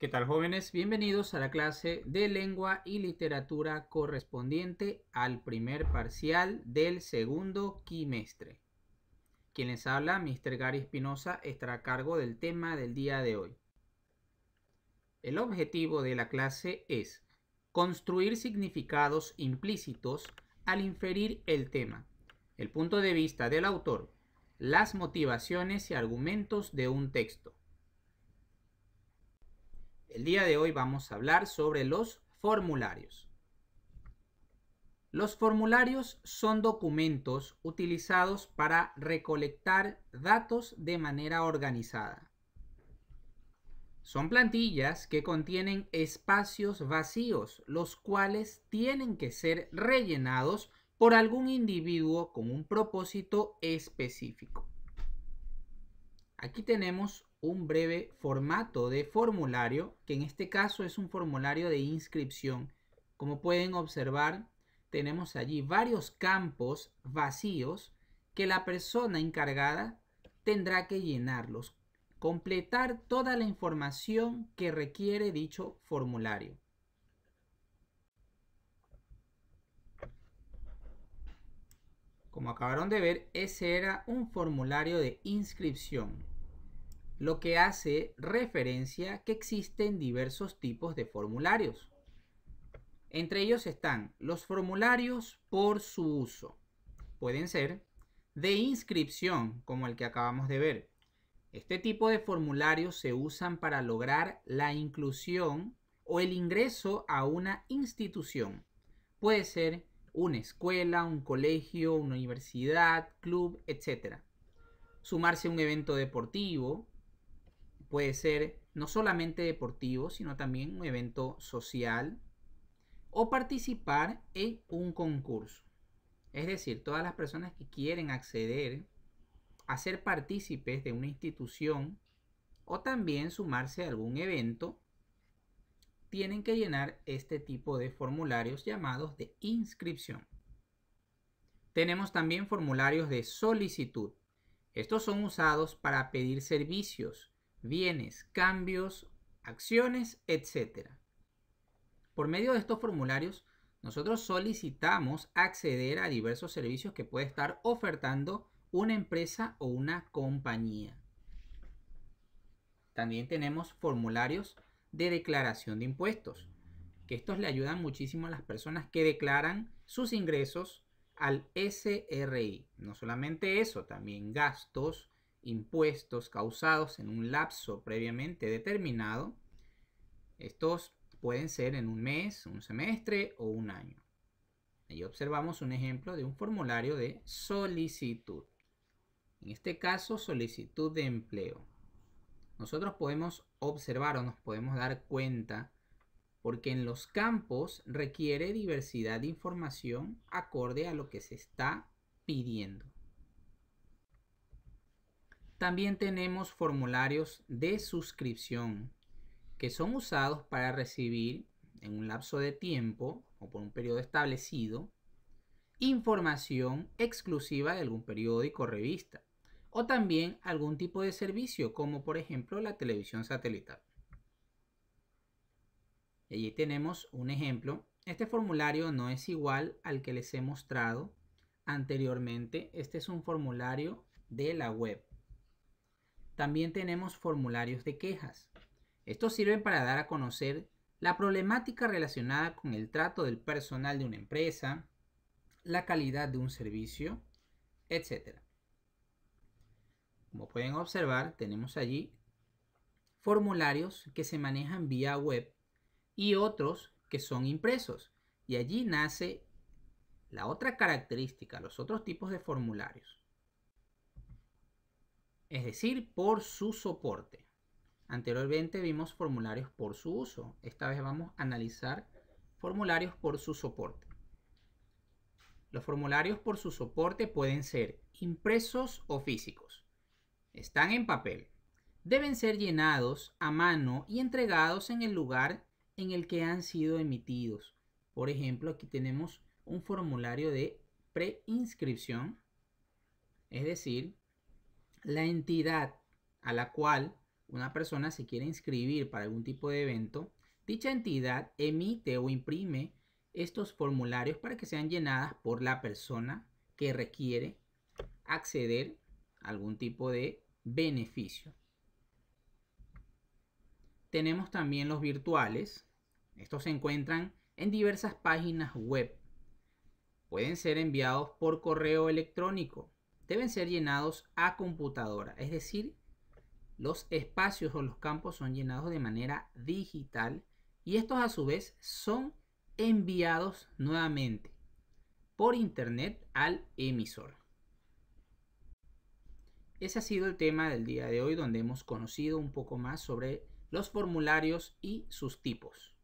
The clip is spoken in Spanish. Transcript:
¿Qué tal jóvenes? Bienvenidos a la clase de lengua y literatura correspondiente al primer parcial del segundo quimestre. Quien les habla, Mr. Gary Espinosa, estará a cargo del tema del día de hoy. El objetivo de la clase es construir significados implícitos al inferir el tema, el punto de vista del autor, las motivaciones y argumentos de un texto el día de hoy vamos a hablar sobre los formularios. Los formularios son documentos utilizados para recolectar datos de manera organizada. Son plantillas que contienen espacios vacíos, los cuales tienen que ser rellenados por algún individuo con un propósito específico. Aquí tenemos un breve formato de formulario, que en este caso es un formulario de inscripción. Como pueden observar, tenemos allí varios campos vacíos que la persona encargada tendrá que llenarlos. Completar toda la información que requiere dicho formulario. Como acabaron de ver, ese era un formulario de inscripción lo que hace referencia que existen diversos tipos de formularios. Entre ellos están los formularios por su uso. Pueden ser de inscripción, como el que acabamos de ver. Este tipo de formularios se usan para lograr la inclusión o el ingreso a una institución. Puede ser una escuela, un colegio, una universidad, club, etc. Sumarse a un evento deportivo, puede ser no solamente deportivo, sino también un evento social o participar en un concurso. Es decir, todas las personas que quieren acceder a ser partícipes de una institución o también sumarse a algún evento, tienen que llenar este tipo de formularios llamados de inscripción. Tenemos también formularios de solicitud. Estos son usados para pedir servicios bienes, cambios, acciones, etc. Por medio de estos formularios, nosotros solicitamos acceder a diversos servicios que puede estar ofertando una empresa o una compañía. También tenemos formularios de declaración de impuestos, que estos le ayudan muchísimo a las personas que declaran sus ingresos al SRI. No solamente eso, también gastos, impuestos causados en un lapso previamente determinado. Estos pueden ser en un mes, un semestre o un año. Ahí observamos un ejemplo de un formulario de solicitud. En este caso, solicitud de empleo. Nosotros podemos observar o nos podemos dar cuenta porque en los campos requiere diversidad de información acorde a lo que se está pidiendo. También tenemos formularios de suscripción que son usados para recibir en un lapso de tiempo o por un periodo establecido información exclusiva de algún periódico o revista o también algún tipo de servicio como por ejemplo la televisión satelital. Y allí tenemos un ejemplo. Este formulario no es igual al que les he mostrado anteriormente. Este es un formulario de la web también tenemos formularios de quejas. Estos sirven para dar a conocer la problemática relacionada con el trato del personal de una empresa, la calidad de un servicio, etc. Como pueden observar, tenemos allí formularios que se manejan vía web y otros que son impresos. Y allí nace la otra característica, los otros tipos de formularios es decir, por su soporte. Anteriormente vimos formularios por su uso. Esta vez vamos a analizar formularios por su soporte. Los formularios por su soporte pueden ser impresos o físicos. Están en papel. Deben ser llenados a mano y entregados en el lugar en el que han sido emitidos. Por ejemplo, aquí tenemos un formulario de preinscripción, es decir, la entidad a la cual una persona se quiere inscribir para algún tipo de evento, dicha entidad emite o imprime estos formularios para que sean llenadas por la persona que requiere acceder a algún tipo de beneficio. Tenemos también los virtuales. Estos se encuentran en diversas páginas web. Pueden ser enviados por correo electrónico deben ser llenados a computadora, es decir, los espacios o los campos son llenados de manera digital y estos a su vez son enviados nuevamente por internet al emisor. Ese ha sido el tema del día de hoy donde hemos conocido un poco más sobre los formularios y sus tipos.